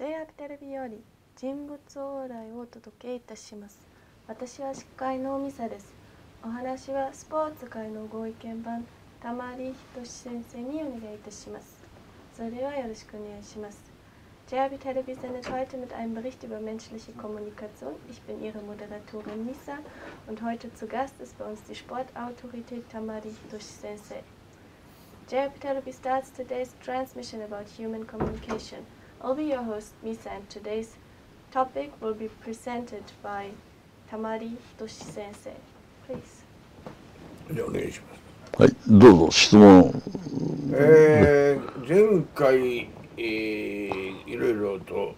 JR テレビより人物往来をお届けいたします私は司会のミサですお話はスポーツ界のご意見番たまりひとし先生にお願いいたしますそれではよろしくお願いします JR Televis sendet heute mit einem Bericht über menschliche Kommunikation. Ich bin Ihre Moderatorin Nisa und heute zu Gast ist bei uns die Sportautorität Tamari Hitoshi-sensei. JR Televis starts today's transmission about human communication. I'll be your host, Misa, and today's topic will be presented by Tamari Toshi Sensei. Please. じゃあお願いします。はい、どうぞ質問。えー、前回、えー、いろいろと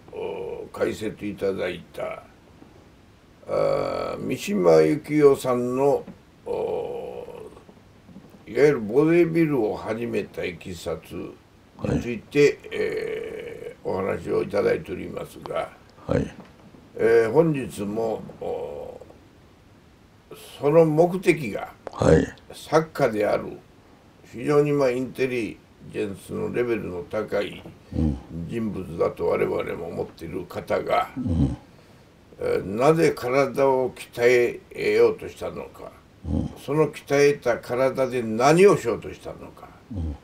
解説いただいたあ三島由紀夫さんのいわゆるボディビルを始めたいきさつについて、はい、えお話をいただいておりますが、はいえー、本日もその目的が、はい、作家である非常にまあインテリジェンスのレベルの高い人物だと我々も思っている方が、うん、えー、なぜ体を鍛えようとしたのか、うん、その鍛えた体で何をしようとしたのか、うん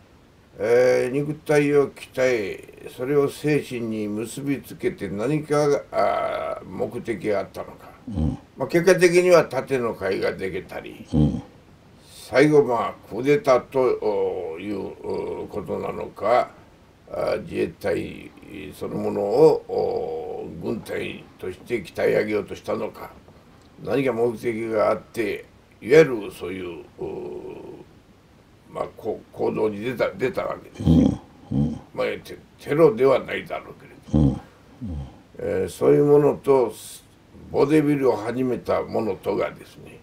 えー、肉体を鍛えそれを精神に結びつけて何かあ目的があったのか、うん、まあ、結果的には縦の会ができたり、うん、最後まあクーデターということなのか自衛隊そのものを軍隊として鍛え上げようとしたのか何か目的があっていわゆるそういうまあ、こ行動に出た出たわけですうんうん、まあテ、テロではないだろうけれど、うん、えー、そういうものとボデビルを始めたものとがですね、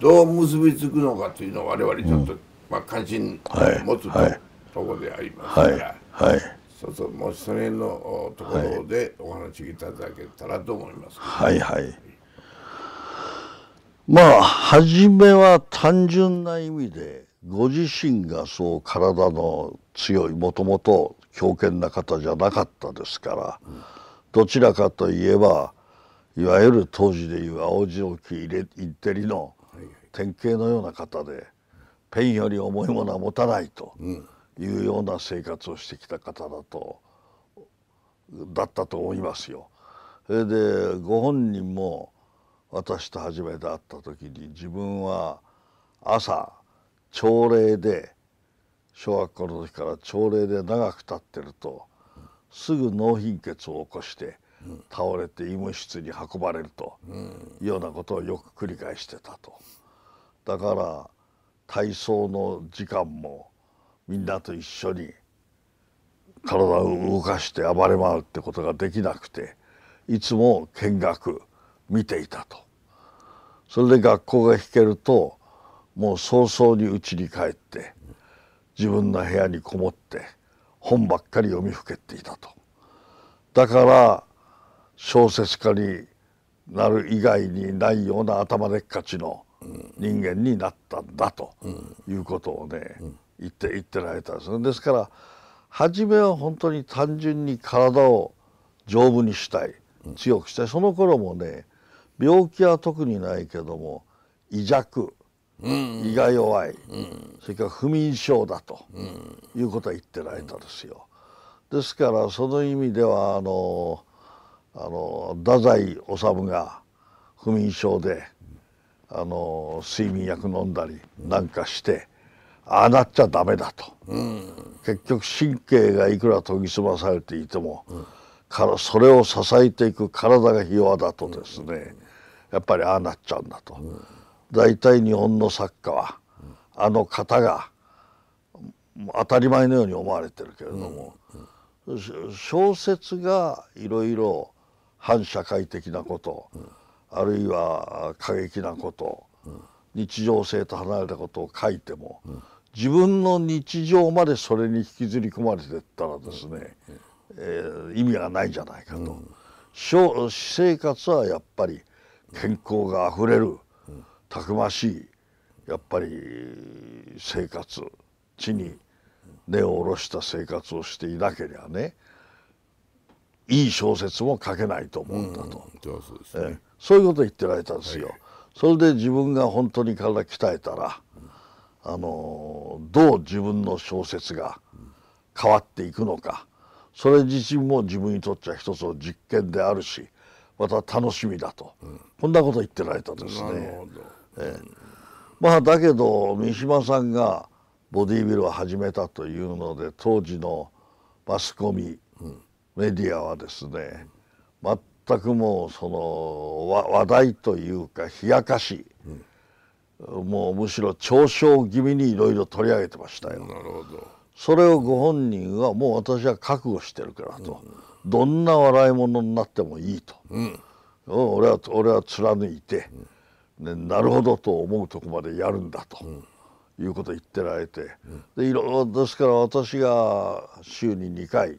どう結びつくのかというのを我々ちょっと、まあ、関心持つと,、ところでありますが、はいはい、そうそうもうそれのところでお話いただけたらと思います。はいはいまあ初めは単純な意味でご自身がそう体の強いもともと強健な方じゃなかったですから、うん、どちらかといえばいわゆる当時でいう青白きインテリの典型のような方でペンより重いものは持たないというような生活をしてきた方だとだったと思いますよ。それでご本人も私と初めて会った時に自分は朝朝礼で小学校の時から朝礼で長く立ってるとすぐ脳貧血を起こして倒れて医務室に運ばれるというようなことをよく繰り返してたと。だから体操の時間もみんなと一緒に体を動かして暴れ回るってことができなくていつも見学見ていたとそれで学校が引けるともう早々に家に帰って自分の部屋にこもって本ばっかり読みふけていたとだから小説家になる以外にないような頭でっかちの人間になったんだということをね、言って言ってられたんですね。ですから初めは本当に単純に体を丈夫にしたい強くしたいその頃もね病気は特にないけども胃弱胃が弱い、それから不眠症だと、いうことは言ってられたですよ。ですからその意味ではあのあの太宰治が不眠症であの睡眠薬飲んだりなんかして。ああなっちゃダメだと、うん、結局神経がいくら研ぎ澄まされていても、うん、からそれを支えていく体がひ弱だとですね、うん、やっぱりああなっちゃうんだと。大体日本の作家は、あの方が当たり前のように思われてるけれども、小説がいろいろ反社会的なこと、あるいは過激なこと、日常性と離れたことを書いても、自分の日常までそれに引きずり込まれてったらですね、えー、意味がないんじゃないかと、うん、私生活はやっぱり健康があふれるたくましいやっぱり生活地に根を下ろした生活をしていなければねいい小説も書けないと思うんだと、うんうね、そういうことを言ってられたんですよ。はい、それで自分が本当に体鍛えたら、あのどう自分の小説が変わっていくのかそれ自身も自分にとっちゃ一つの実験であるしまた楽しみだと、うん、こんなこと言ってられたですね。まあだけど三島さんがボディービルを始めたというので当時のマスコミ、うん、メディアはですね全くもうその話題というか冷やかし、うん、もうむしろ嘲笑気味にいろいろ取り上げてましたよ。なるほどそれをご本人はもう私は覚悟してるからと。うんどんな笑い物になってもいいと、うん、俺は俺は貫いて、ね、なるほどと思うとこまでやるんだと。いうこと言ってられて、でいろいろですから私が週に2回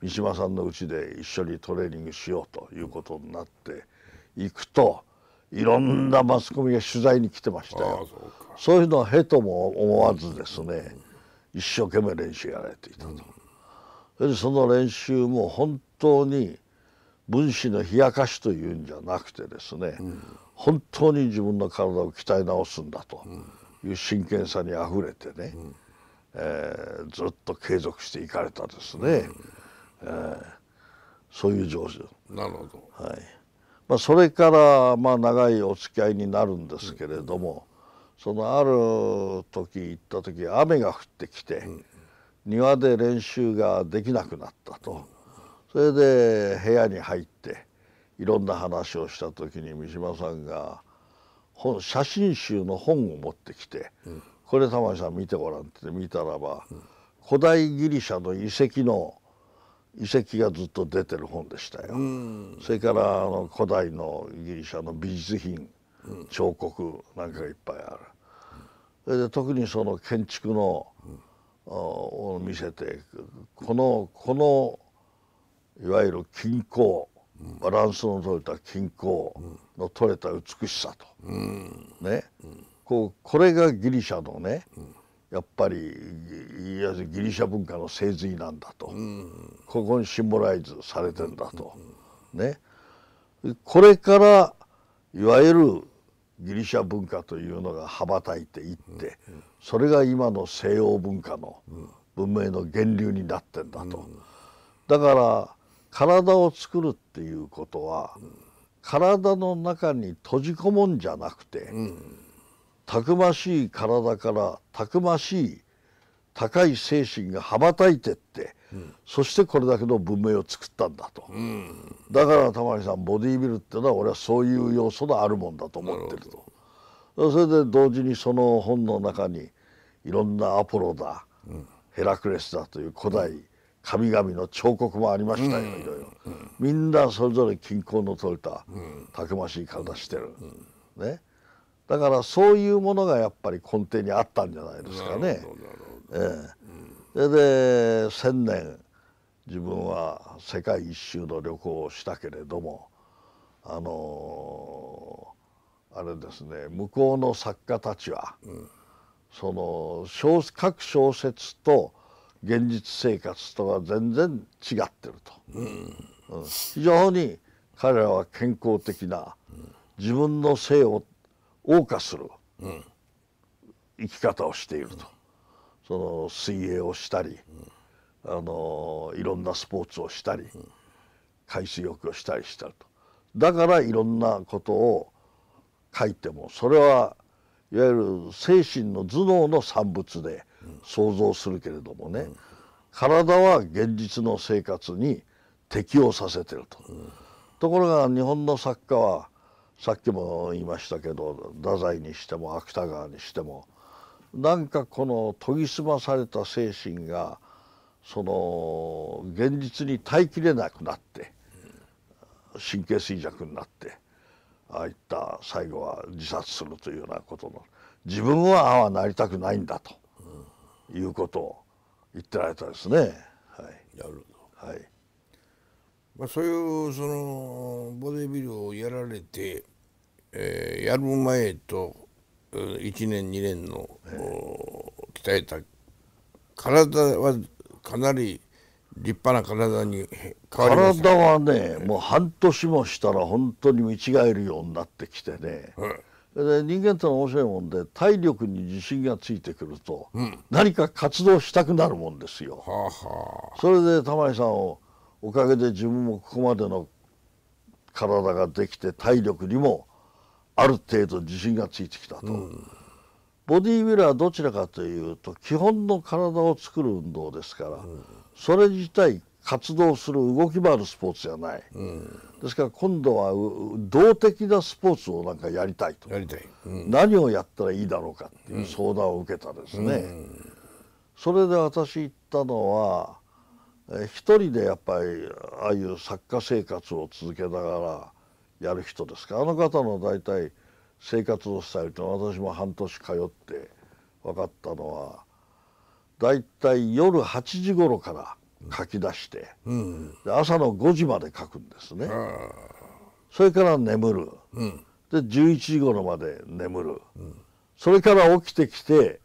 三島さんのうちで一緒にトレーニングしようということになっていくといろんなマスコミが取材に来てましたよ、そういうのはへとも思わずですね一生懸命練習やられていたと。それでその練習も本当に分子の冷やかしというんじゃなくてですね、うん、本当に自分の体を鍛え直すんだという真剣さにあふれてね、うん、えー、ずっと継続していかれたですね、うん、えー、そういう上手なるほど、はいまあ、それからまあ長いお付き合いになるんですけれども、うん、そのある時行った時雨が降ってきて。庭で練習ができなくなったとそれで部屋に入っていろんな話をした時に三島さんが本写真集の本を持ってきて「これ玉井さん見てごらん」って見たらば古代ギリシャの遺跡の遺跡がずっと出てる本でしたよ。それからあの古代のギリシャの美術品彫刻なんかがいっぱいある。それで特にその建築の、うんを見せてこのこのいわゆる均衡バランスの取れた均衡の取れた美しさと、ね、こうこれがギリシャのね、やっぱりギリシャ文化の精髄なんだと、ここにシンボライズされてんだと、ねこれからいわゆるギリシャ文化というのが羽ばたいていって、それが今の西洋文化の文明の源流になってんだと。だから体を作るっていうことは、体の中に閉じ込もんじゃなくて、たくましい体からたくましい高い精神が羽ばたいてってそしてこれだけの文明を作ったんだと、だから玉木さんボディービルっていうのは俺はそういう要素のあるもんだと思ってると。それで同時にその本の中にいろんなアポロだ、ヘラクレスだという古代神々の彫刻もありましたよ、いろいろ、みんなそれぞれ均衡の取れた、たくましい体してる、ね、だからそういうものがやっぱり根底にあったんじゃないですかね。ええそれで1,000年自分は世界一周の旅行をしたけれどもあのあれですね向こうの作家たちは、うん、その小各小説と現実生活とは全然違ってると、うんうん、非常に彼らは健康的な、自分の性を謳歌する生き方をしていると、その水泳をしたり、うん、あのいろんなスポーツをしたり、うん、海水浴をしたりしたとだからいろんなことを書いてもそれはいわゆる精神の頭脳の産物で想像するけれどもね、うん、体は現実の生活に適応させてると。ところが日本の作家はさっきも言いましたけど太宰にしても芥川にしてもなんかこの研ぎ澄まされた精神がその現実に耐えきれなくなって神経衰弱になってああいった最後は自殺するというようなことの自分はああはなりたくないんだということを言ってられたですね。はい、やるはいまあ、そういうそのボディビルをやられて、えー、やる前と1年2年の、鍛えた体はかなり立派な体に体はねもう半年もしたら本当に見違えるようになってきてね、えん、で人間ってのは面白いもんで体力に自信がついてくると、うん、何か活動したくなるもんですよ。はあはあ、それで玉井さんをおかげで自分もここまでの体ができて体力にもある程度自信がついてきたと、うん、ボディービルはどちらかというと基本の体を作る運動ですから、うん、それ自体活動する動き回るスポーツじゃない、うん、ですから今度は動的なスポーツをなんかやりたいとやりたい、何をやったらいいだろうかっていう相談を受けたですね、それで私言ったのは一人でやっぱりああいう作家生活を続けながらやる人ですかあの方の大体生活のスタイルと私も半年通って分かったのは大体夜8時頃から書き出して、うん、朝の5時まで書くんですね。それから眠る、うん、で11時頃まで眠る、うん、それから起きてきて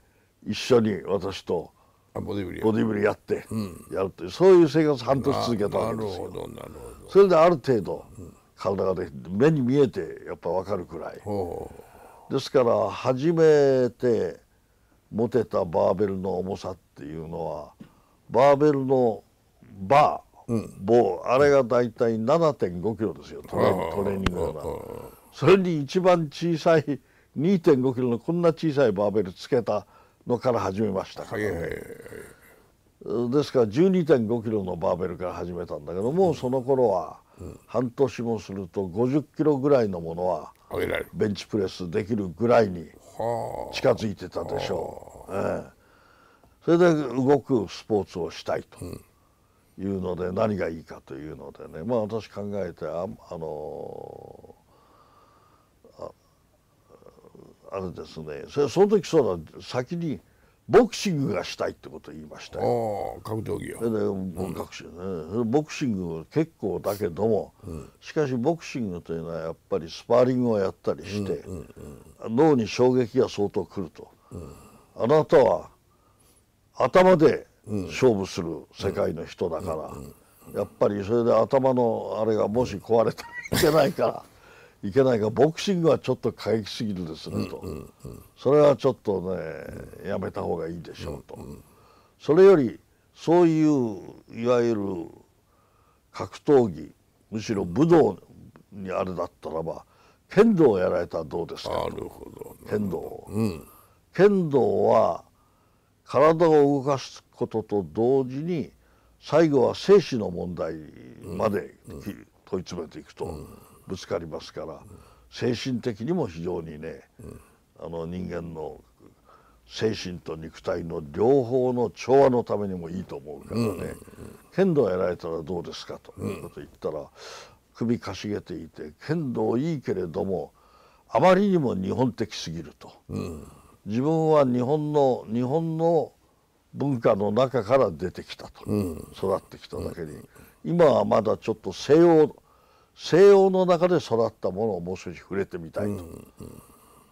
一緒に私とボディブリボディブリやってやるという、そういう生活半年続けたわけですよ。それである程度、体がで目に見えてやっぱ分かるくらいですから初めて持てたバーベルの重さっていうのはバーベルのバー、うん、棒あれが大体7.5キロですよトレトレーニングのそれに一番小さい2.5キロのこんな小さいバーベルつけたのから始めましたから、ね、はいはいはいですから12.5キロのバーベルから始めたんだけどもその頃は半年もすると50キロぐらいのものはベンチプレスできるぐらいに近づいてたでしょう、えそれで動くスポーツをしたいというので何がいいかというのでねまあ私考えてああのあれですねそれその時そうだ先にボクシングがしたいってことを言いましたよ。格闘技を。ボクシング結構だけども、うん、しかしボクシングというのはやっぱりスパーリングをやったりして、脳に衝撃が相当くると、うん、あなたは頭で勝負する世界の人だから、やっぱりそれで頭のあれがもし壊れたらいけないからいけないがボクシングはちょっと過激すぎるですねと、それはちょっとねやめた方がいいでしょうと、それよりそういういわゆる格闘技むしろ武道にあれだったらば剣道をやられたらどうですかなるほど剣道、うん、剣道は体を動かすことと同時に最後は生死の問題まで、問い詰めていくと。うんぶつかりますから、精神的にも非常にね、あの人間の精神と肉体の両方の調和のためにもいいと思うからね、剣道をやられたらどうですかということを言ったら、首かしげていて剣道いいけれどもあまりにも日本的すぎると、自分は日本の日本の文化の中から出てきたと、育ってきただけに、今はまだちょっと西洋西洋の中で育ったものをもう少し触れてみたいと、うんうん、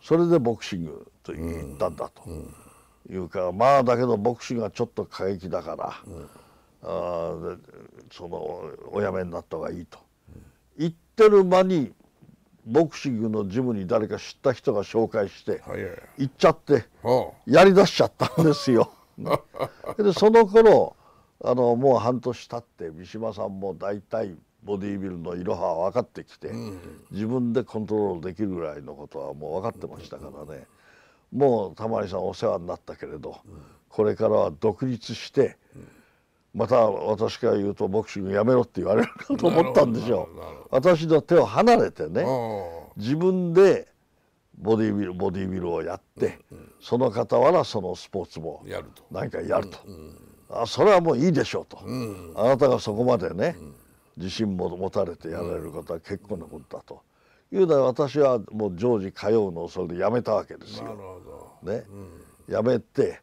それでボクシングと言ったんだと、いうかまあだけどボクシングはちょっと過激だから、うん、あそのおやめになった方がいいと、言ってる間にボクシングのジムに誰か知った人が紹介して行っちゃってやりだしちゃったんですよ。でその頃あのもう半年経って三島さんも大体ボディービルのいろは分かってきて、自分でコントロールできるぐらいのことはもう分かってましたからね、もう玉マさんお世話になったけれど、これからは独立して、また私から言うとボクシングやめろって言われるかと思ったんでしょう私の手を離れてね自分でボディビルボディビルをやって、うんその傍らそのスポーツも何かやると、うん、あそれはもういいでしょうと、うん、あなたがそこまでね、うん自信も持たれてやられる方は結構なことだと。いうのは私はもう常時通うのをそれでやめたわけですよ。ね、うん、やめて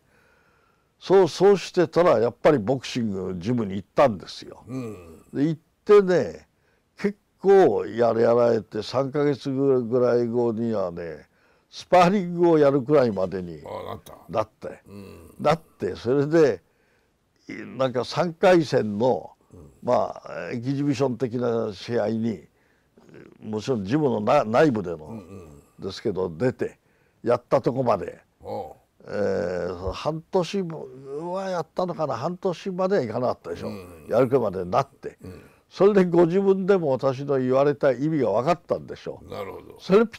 そうそうしてたらやっぱりボクシングジムに行ったんですよ。うん、で行ってね結構ややられて3か月ぐらい後にはねスパーリングをやるくらいまでになって、うん、ってそれでなんか3回戦のまあエキジビション的な試合にもちろんジムのな内部での、うんうん、ですけど出てやったとこまで、えー、半年はやったのかな半年まではいかなかったでしょ、うん、やる気までなって、うん、それでご自分でも私の言われた意味が分かったんでしょうなるほどそれピ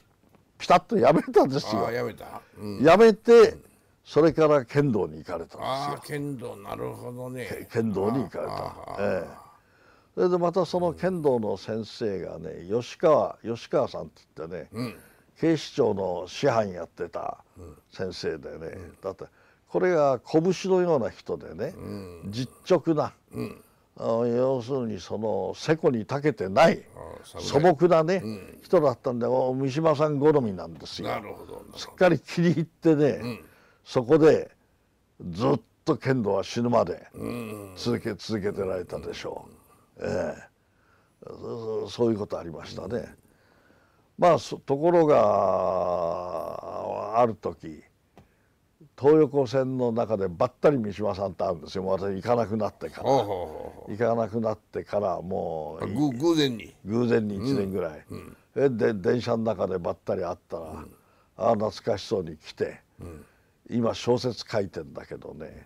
ピタッとやめたんですよやめた、うん、やめて、それから剣道に行かれたんですよ。剣道なるほどね。剣道に行かれた。ええ。それでまたその剣道の先生がね吉川吉川さんって言ってね、うん、警視庁の師範やってた先生でね、うん、だってこれが拳のような人でね、うん、実直な、要するにそのせこに長けてない素朴なね、人だったんで三島さん好みなんですよ。すっかり気に入ってね、そこでずっと剣道は死ぬまで続け続けてられたでしょう、ええ、そういうことありましたね。まあところがある時東横線の中でばったり三島さんと会うんですよ私行かなくなってから行かなくなってからもう偶然に偶然に1年ぐらい、うんうん、で電車の中でばったり会ったら、うん、ああ懐かしそうに来て。うん今小説書いてんだけどね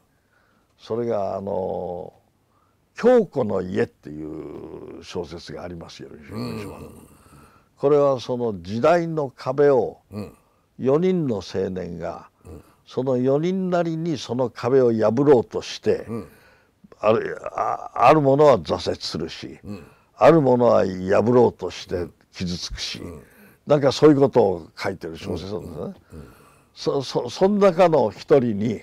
それがあの「京子の家」っていう小説がありますよ、これはその時代の壁を4人の青年がその4人なりにその壁を破ろうとしてあるあるものは挫折するしあるものは破ろうとして傷つくしなんかそういうことを書いてる小説なんですね。そそその中の一人に、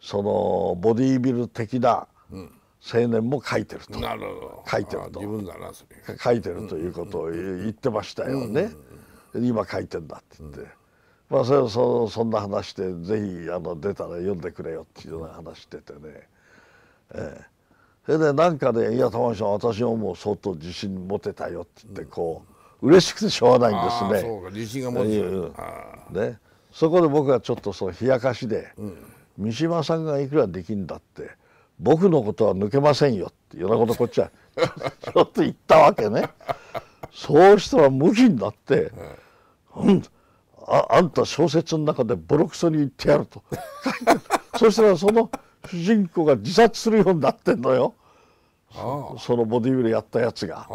そのボディービル的な青年も書いてると、なるほど書いてると自分だなそれ書いてるということを言ってましたよね、今書いてんだって言って、まあそそそんな話でぜひあの出たら読んでくれよっていうような話しててね、ええ、それでなんかね「いや玉木さん私はもう相当自信持てたよ」って言ってこう、嬉しくてしょうがないんですね。そうか自信が持てねそこで僕はちょっとそう冷やかしで、うん、三島さんがいくらできんだって僕のことは抜けませんよって夜なことこっちは ちょっと言ったわけね。そうしたら無気になって、うん、うん、ああんた小説の中でボロクソに言ってやると そしたらその主人公が自殺するようになってんのよ。そのボディービルやったやつが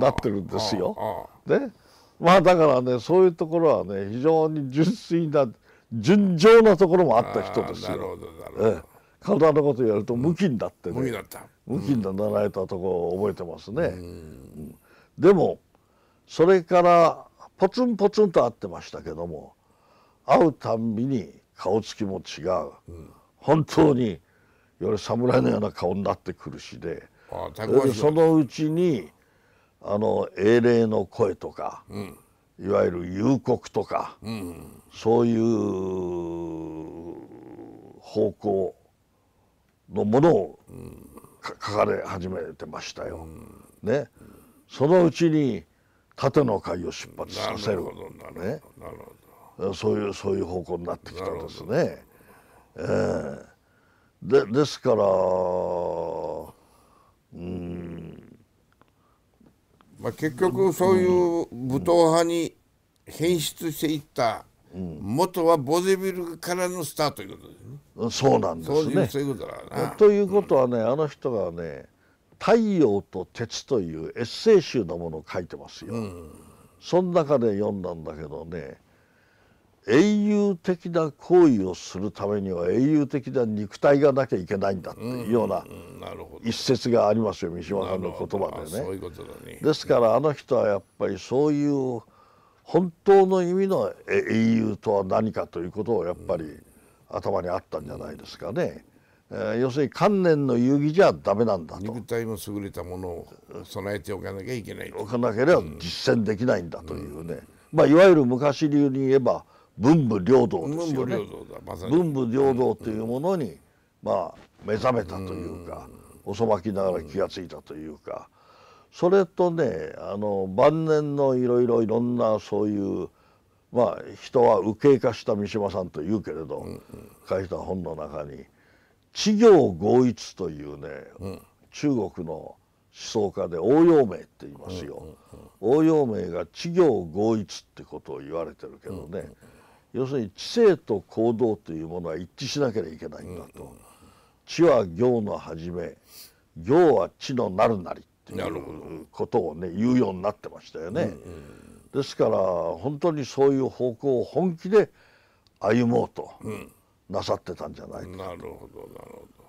なってるんですよ。でまあだからねそういうところはね非常に純粋な純情なところもあった人ですよ。体のこと言われると無菌だってね、うん、無菌だなった無なられたところを覚えてますね。うん、でもそれからポツンポツンと会ってましたけども会うたんびに顔つきも違う、うん、本当により侍のような顔になってくるしで、うん、そのうちにあの英霊の声とか、うん、いわゆる幽谷とか、うん、そういう方向のものを書かれ始めてましたよ。うん、ね、そのうちに縦の会を出発させるね、そういうそういう方向になってきたんですね。えー、でですから、うんまあ、結局そういう武闘派に変質していった、元はボデビルからのスタートということですね。うん、そうなんですね。そういうことだな。ということはね、あの人がね「太陽と鉄」というエッセイ集のものを書いてますよ。うん、その中で読んだんだけどね英雄的な行為をするためには英雄的な肉体がなきゃいけないんだっていうような一節がありますよ三島さんの言葉でね。ですからあの人はやっぱりそういう本当の意味の英雄とは何かということをやっぱり頭にあったんじゃないですかね。えー、要するに観念の遊戯じゃダメなんだと肉体も優れたものを備えておかなきゃいけない置かなければ実践できないんだというね、まあいわゆる昔流に言えば文武両道ですよね文武両道というものに、まあ目覚めたというか、おそばきながら気が付いたというか、それとねあの晩年のいろいろいろんなそういうまあ人は右傾化した三島さんというけれど、うん書いた本の中に「知行合一」というね、うん、中国の思想家で応用名って言いますよ、応用名が知行合一ってことを言われてるけどね、うんうんうん要するに知性と行動というものは一致しなければいけないんだと。知は行の始め行は知のなるなりっていうことをね言うようになってましたよね。ですから本当にそういう方向を本気で歩もうとなさってたんじゃないか、うん、なるほどなるほど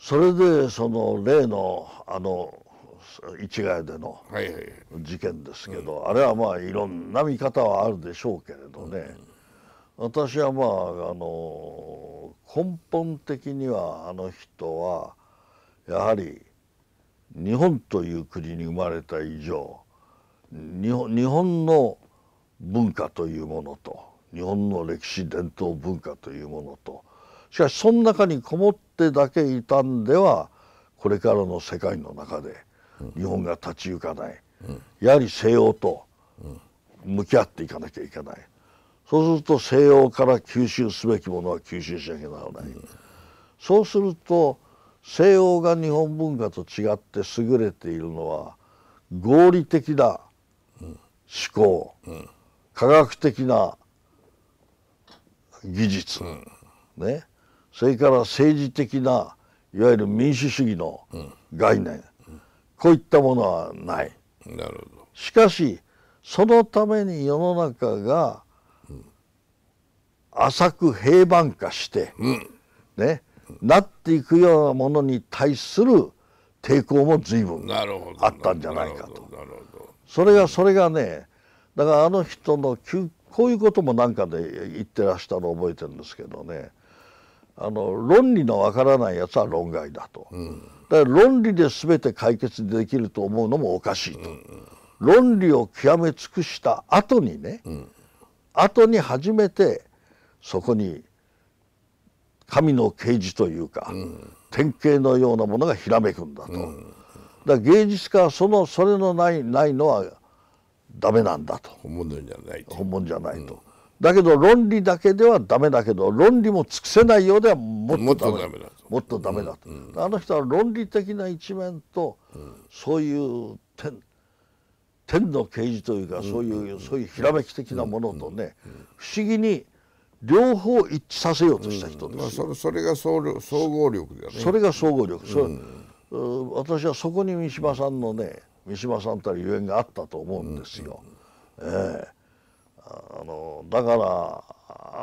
それでその例のあの市ヶ谷での事件ですけど、はいはいうん、あれはまあいろんな見方はあるでしょうけれどね、うん私はまああの根本的にはあの人はやはり日本という国に生まれた以上日本の文化というものと日本の歴史伝統文化というものとしかしその中にこもってだけいたんではこれからの世界の中で日本が立ち行かない、やはり西欧と向き合っていかなきゃいけないそうすると西洋から吸収すべきものは吸収しなきゃならない、そうすると西洋が日本文化と違って優れているのは合理的な思考、科学的な技術、ね、それから政治的ないわゆる民主主義の概念、こういったものはない。なるほどしかしそのために世の中が浅く平板化して、うん、ね、なっていくようなものに対する抵抗も随分あったんじゃないかと。それがそれがねだからあの人のこういうこともなんかで言ってらしたのを覚えてるんですけどねあの論理のわからないやつは論外だと、うん、だから論理で全て解決できると思うのもおかしいと、うん、論理を極め尽くした後にね、うん、後に初めてそこに神の啓示というか、うん、典型のようなものがひらめくんだと。うん、だ芸術家はそのそれのないないのはダメなんだと。本物じゃない本物じゃないと。だけど論理だけではダメだけど論理も尽くせないようではもっとダメだもっとダメだと、うん、あの人は論理的な一面と、うん、そういう天天の啓示というかそういう、そういうひらめき的なものとね、不思議に両方一致させようとした人です、うんまあ、それそれが総合力だねそれが総合力、うん、私はそこに三島さんのね、三島さんたるゆえんがあったと思うんですよ、うんええあのだから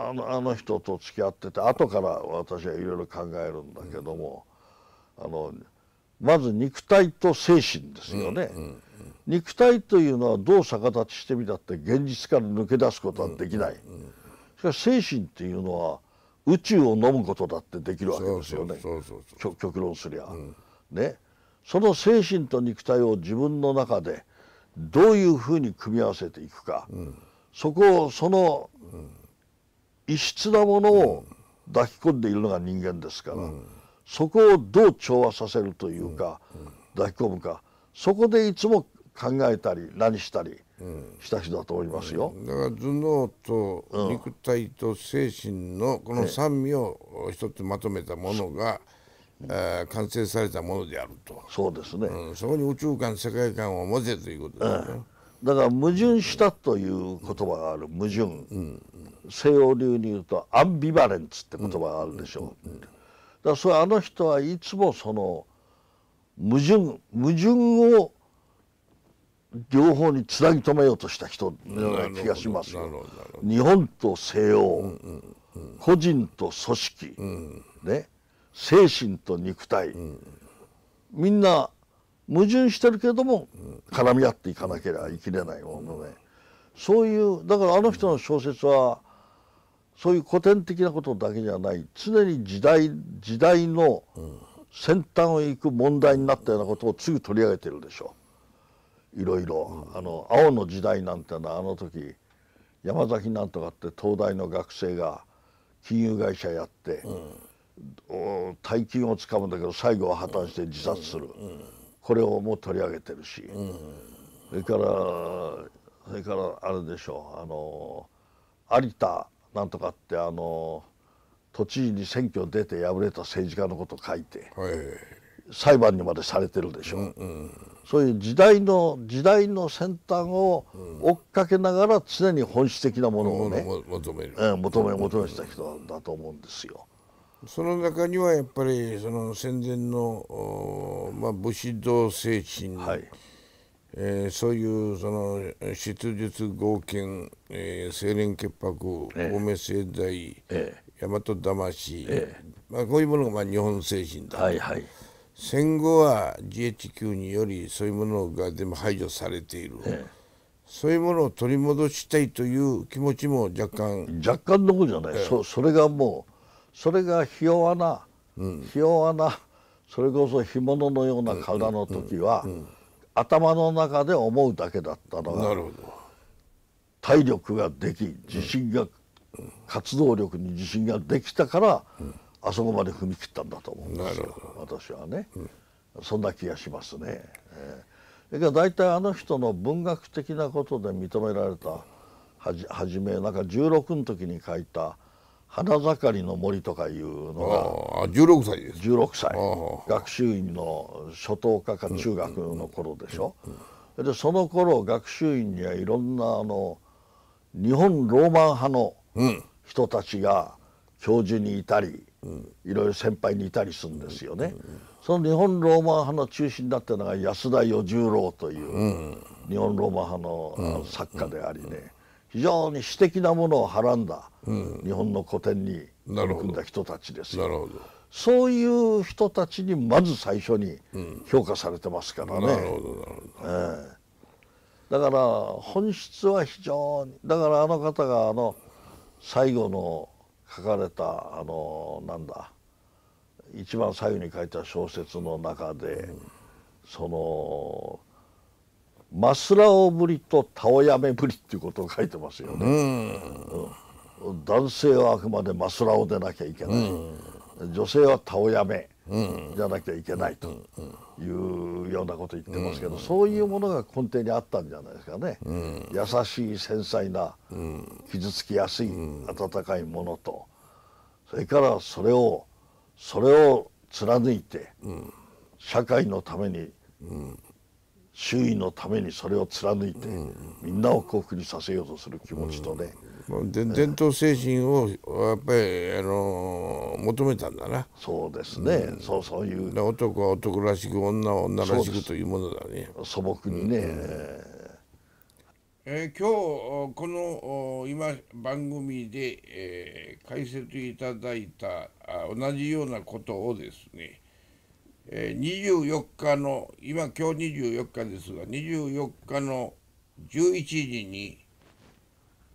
あのあの人と付き合ってて後から私はいろいろ考えるんだけども、あのまず肉体と精神ですよね、肉体というのはどう逆立ちしてみたって現実から抜け出すことはできない、うんしかし精神っていうのは宇宙を飲むことだってできるわけですよね極論すりゃ、うん、ねその精神と肉体を自分の中でどういうふうに組み合わせていくか、うん、そこをその異質なものを抱き込んでいるのが人間ですから、うん、そこをどう調和させるというか、抱き込むかそこでいつも考えたり何したりした人だと思いますよ、うん、だから頭脳と肉体と精神のこの三味を一つまとめたものが、えー、完成されたものであるとそうですね、うん、そこに宇宙観世界観を持てということですね、うん、だから矛盾したという言葉がある矛盾、うん、西洋流に言うとアンビバレンツって言葉があるでしょう、だからそれあの人はいつもその矛盾矛盾を両方につなぎ止めようとした人のような気がします日本と西洋、うんうん、個人と組織、うん、ね、精神と肉体、みんな矛盾してるけども絡み合っていかなければ生きれないものね、そういうだからあの人の小説はそういう古典的なことだけじゃない常に時代時代の先端を行く問題になったようなことをすぐ取り上げてるでしょう。いろいろ、あの青の時代なんてのはあの時山崎なんとかって東大の学生が金融会社やって、うん、大金をつかむんだけど最後は破綻して自殺する、うん、これをもう取り上げてるし、うん、それからそれからあれでしょうあの有田なんとかってあの都知事に選挙出て敗れた政治家のことを書いて、はい、裁判にまでされてるでしょう。うんうんそういう時代の時代の先端を追っかけながら常に本質的なものをね、うん、求める、えー、求め求めした人だと思うんですよ。その中にはやっぱりその戦前の、まあ、武士道精神、はいえー、そういうその出術合憲、えー、清廉潔白青梅盛大、えー、大和魂、えー、まあ、こういうものがまあ日本精神だ。はいはい戦後は GHQ によりそういうものがでも排除されている、ええ、そういうものを取り戻したいという気持ちも若干若干どころじゃない、ええ、そそれがもうそれがひ弱な、うん、ひ弱なそれこそ干物のような体の時は、頭の中で思うだけだったのが体力ができ自信が、活動力に自信ができたから、うんあそこまで踏み切ったんだと思うんですよ私はね、うん、そんな気がしますね。えー、だから大体あの人の文学的なことで認められたはじはじめなんか16の時に書いた「花盛りの森」とかいうのがああ16歳です16歳学習院の初等科か中学の頃でしょ。でその頃学習院にはいろんなあの日本ローマン派の人たちが教授にいたり、いろいろ先輩にいたりするんですよね。その日本ローマ派の中心だったのが安田与十郎という日本ローマ派の作家でありね非常に詩的なものをはらんだ日本の古典に取り組んだ人たちですよ。そういう人たちにまず最初に評価されてますからね。ええだから本質は非常にだからあの方があの最後の書かれたあのなんだ一番左右に書いた小説の中で、うん、そのマスラオぶりとタオヤメぶりっていうことを書いてますよね。うん、男性はあくまでマスラオでなきゃいけない。うん女性は田をやめじゃなきゃいけないというようなこと言ってますけど、そういうものが根底にあったんじゃないですかね、優しい繊細な、傷つきやすい温かいものとそれからそれをそれを貫いて、社会のために、周囲のためにそれを貫いて、みんなを幸福にさせようとする気持ちとね、で伝統精神をやっぱりあの求めたんだなそうですね、うん、そうそういう男は男らしく女は女らしくというものだね素朴にね、うん、えー、今日この今番組で、えー、解説いただいた同じようなことをですね24日の今今日24日ですが24日の11時に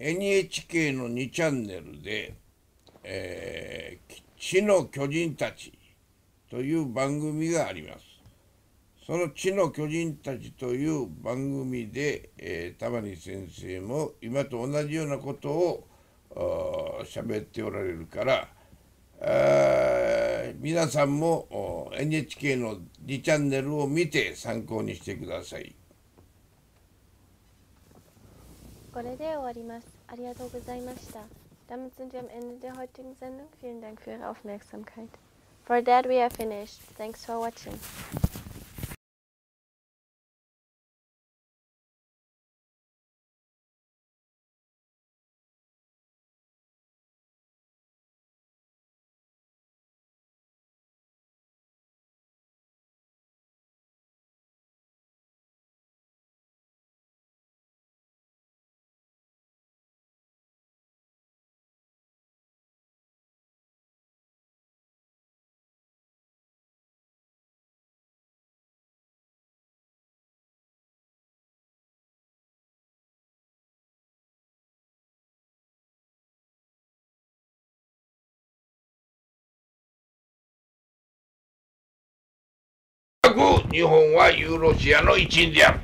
NHK の2チャンネルで「えー、地の巨人たち」という番組があります。その「地の巨人たち」という番組で、えー、玉木先生も今と同じようなことを喋っておられるから皆さんも NHK の2チャンネルを見て参考にしてください。これで終わります。ありがとうございました。Damit sind wir am Ende der heutigen Sendung. Vielen Dank für Ihre Aufmerksamkeit. For that we are finished. Thanks for watching. く日本はユーロシアの一員である